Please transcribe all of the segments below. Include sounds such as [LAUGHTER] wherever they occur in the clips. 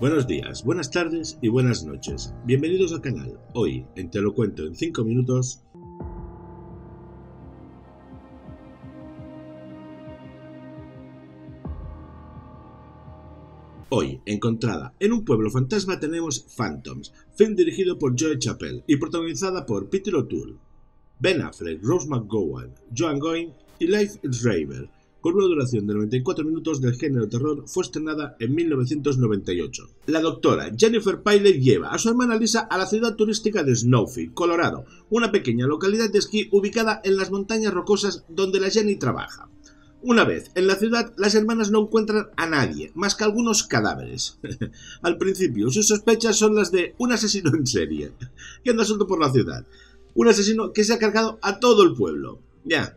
Buenos días, buenas tardes y buenas noches. Bienvenidos al canal. Hoy, en Te lo cuento en 5 minutos, Hoy, encontrada en un pueblo fantasma, tenemos Phantoms, film dirigido por Joe Chappell y protagonizada por Peter O'Toole, Ben Affleck, Rose McGowan, Joan Goin y Life is con una duración de 94 minutos del género terror, fue estrenada en 1998. La doctora Jennifer Piley lleva a su hermana Lisa a la ciudad turística de Snowfield, Colorado, una pequeña localidad de esquí ubicada en las montañas rocosas donde la Jenny trabaja. Una vez en la ciudad, las hermanas no encuentran a nadie, más que algunos cadáveres. [LAUGHS] Al principio, sus sospechas son las de un asesino en serie, [LAUGHS] que anda suelto por la ciudad. Un asesino que se ha cargado a todo el pueblo. Ya.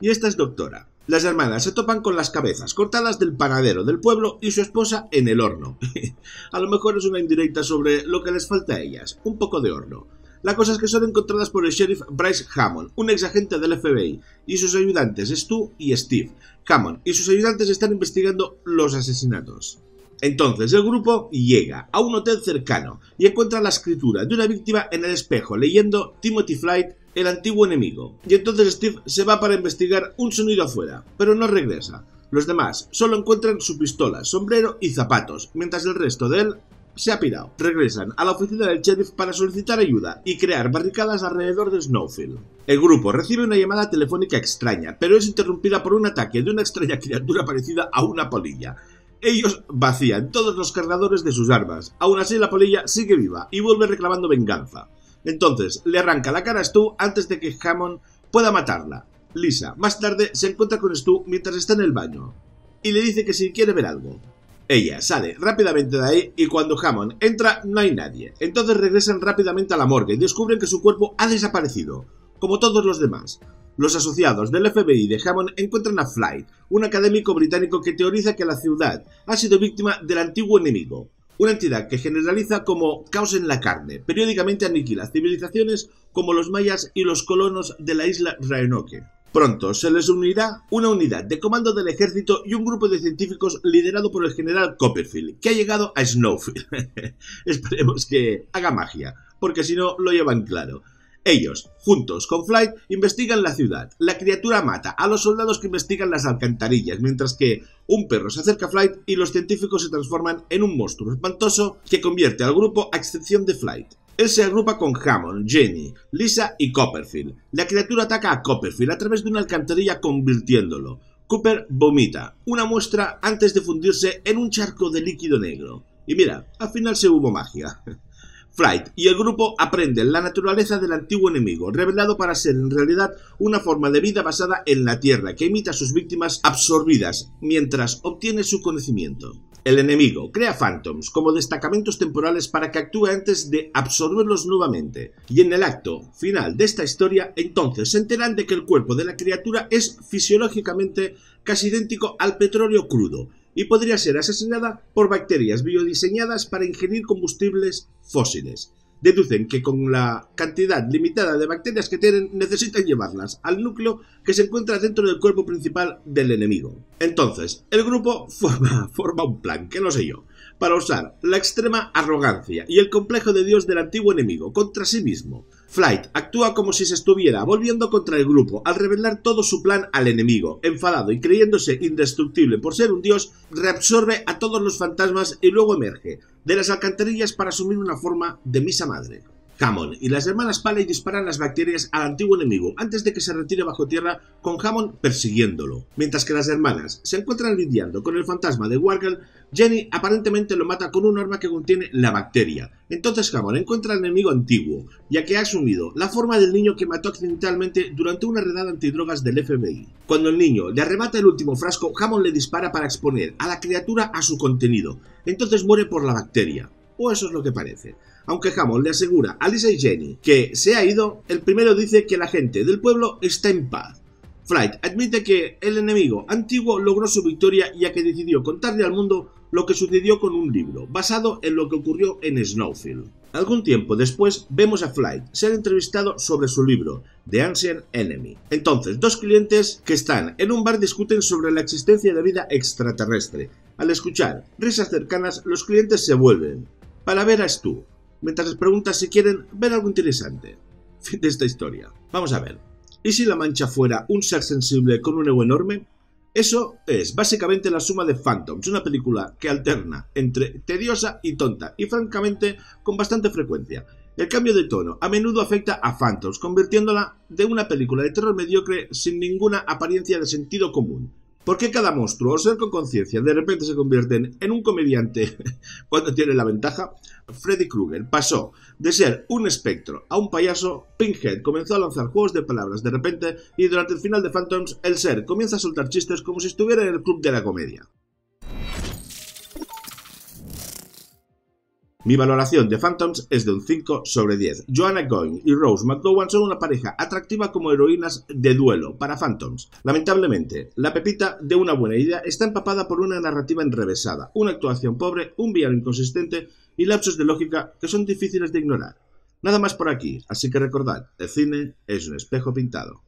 Y esta es doctora, las hermanas se topan con las cabezas cortadas del panadero del pueblo y su esposa en el horno. [LAUGHS] a lo mejor es una indirecta sobre lo que les falta a ellas, un poco de horno. La cosa es que son encontradas por el sheriff Bryce Hammond, un ex agente del FBI, y sus ayudantes Stu y Steve. Hammond y sus ayudantes están investigando los asesinatos. Entonces el grupo llega a un hotel cercano y encuentra la escritura de una víctima en el espejo leyendo Timothy Flight el antiguo enemigo. Y entonces Steve se va para investigar un sonido afuera, pero no regresa. Los demás solo encuentran su pistola, sombrero y zapatos, mientras el resto de él se ha pirado. Regresan a la oficina del sheriff para solicitar ayuda y crear barricadas alrededor de Snowfield. El grupo recibe una llamada telefónica extraña, pero es interrumpida por un ataque de una extraña criatura parecida a una polilla. Ellos vacían todos los cargadores de sus armas. Aún así, la polilla sigue viva y vuelve reclamando venganza. Entonces, le arranca la cara a Stu antes de que Hammond pueda matarla. Lisa, más tarde, se encuentra con Stu mientras está en el baño y le dice que si quiere ver algo. Ella sale rápidamente de ahí y cuando Hammond entra no hay nadie. Entonces regresan rápidamente a la morgue y descubren que su cuerpo ha desaparecido, como todos los demás. Los asociados del FBI de Hammond encuentran a Flight, un académico británico que teoriza que la ciudad ha sido víctima del antiguo enemigo, una entidad que generaliza como caos en la carne. Periódicamente aniquila civilizaciones como los mayas y los colonos de la isla Raenoke. Pronto se les unirá una unidad de comando del ejército y un grupo de científicos liderado por el general Copperfield, que ha llegado a Snowfield. [LAUGHS] Esperemos que haga magia, porque si no lo llevan claro. Ellos, juntos con Flight, investigan la ciudad. La criatura mata a los soldados que investigan las alcantarillas, mientras que un perro se acerca a Flight y los científicos se transforman en un monstruo espantoso que convierte al grupo a excepción de Flight. Él se agrupa con Hammond, Jenny, Lisa y Copperfield. La criatura ataca a Copperfield a través de una alcantarilla convirtiéndolo. Cooper vomita, una muestra antes de fundirse en un charco de líquido negro. Y mira, al final se hubo magia. [LAUGHS] Flight y el grupo aprenden la naturaleza del antiguo enemigo, revelado para ser en realidad una forma de vida basada en la Tierra que imita a sus víctimas absorbidas mientras obtiene su conocimiento. El enemigo crea Phantoms como destacamentos temporales para que actúe antes de absorberlos nuevamente, y en el acto final de esta historia entonces se enteran de que el cuerpo de la criatura es fisiológicamente casi idéntico al petróleo crudo, y podría ser asesinada por bacterias biodiseñadas para ingerir combustibles fósiles. Deducen que con la cantidad limitada de bacterias que tienen necesitan llevarlas al núcleo que se encuentra dentro del cuerpo principal del enemigo. Entonces, el grupo forma, forma un plan, que no sé yo para usar la extrema arrogancia y el complejo de Dios del antiguo enemigo contra sí mismo. Flight actúa como si se estuviera volviendo contra el grupo al revelar todo su plan al enemigo. Enfadado y creyéndose indestructible por ser un dios, reabsorbe a todos los fantasmas y luego emerge de las alcantarillas para asumir una forma de misa madre. Hammond y las hermanas pale disparan las bacterias al antiguo enemigo antes de que se retire bajo tierra con Hammond persiguiéndolo. Mientras que las hermanas se encuentran lidiando con el fantasma de Wargirl, Jenny aparentemente lo mata con un arma que contiene la bacteria. Entonces Hammond encuentra al enemigo antiguo, ya que ha asumido la forma del niño que mató accidentalmente durante una redada antidrogas del FBI. Cuando el niño le arrebata el último frasco, Hammond le dispara para exponer a la criatura a su contenido. Entonces muere por la bacteria o eso es lo que parece. Aunque Hammond le asegura a Lisa y Jenny que se ha ido, el primero dice que la gente del pueblo está en paz. Flight admite que el enemigo antiguo logró su victoria ya que decidió contarle al mundo lo que sucedió con un libro, basado en lo que ocurrió en Snowfield. Algún tiempo después vemos a Flight ser entrevistado sobre su libro, The Ancient Enemy. Entonces, dos clientes que están en un bar discuten sobre la existencia de vida extraterrestre. Al escuchar risas cercanas, los clientes se vuelven es tú, mientras les preguntas si quieren ver algo interesante. de esta historia. Vamos a ver. ¿Y si la mancha fuera un ser sensible con un ego enorme? Eso es básicamente la suma de Phantoms, una película que alterna entre tediosa y tonta, y francamente con bastante frecuencia. El cambio de tono a menudo afecta a Phantoms, convirtiéndola de una película de terror mediocre sin ninguna apariencia de sentido común ¿Por qué cada monstruo o ser con conciencia de repente se convierte en un comediante [LAUGHS] cuando tiene la ventaja? Freddy Krueger pasó de ser un espectro a un payaso, Pinhead comenzó a lanzar juegos de palabras de repente y durante el final de Phantoms el ser comienza a soltar chistes como si estuviera en el club de la comedia. Mi valoración de Phantoms es de un 5 sobre 10. Joanna Goin y Rose McDowell son una pareja atractiva como heroínas de duelo para Phantoms. Lamentablemente, la pepita de una buena idea está empapada por una narrativa enrevesada, una actuación pobre, un vial inconsistente y lapsos de lógica que son difíciles de ignorar. Nada más por aquí, así que recordad, el cine es un espejo pintado.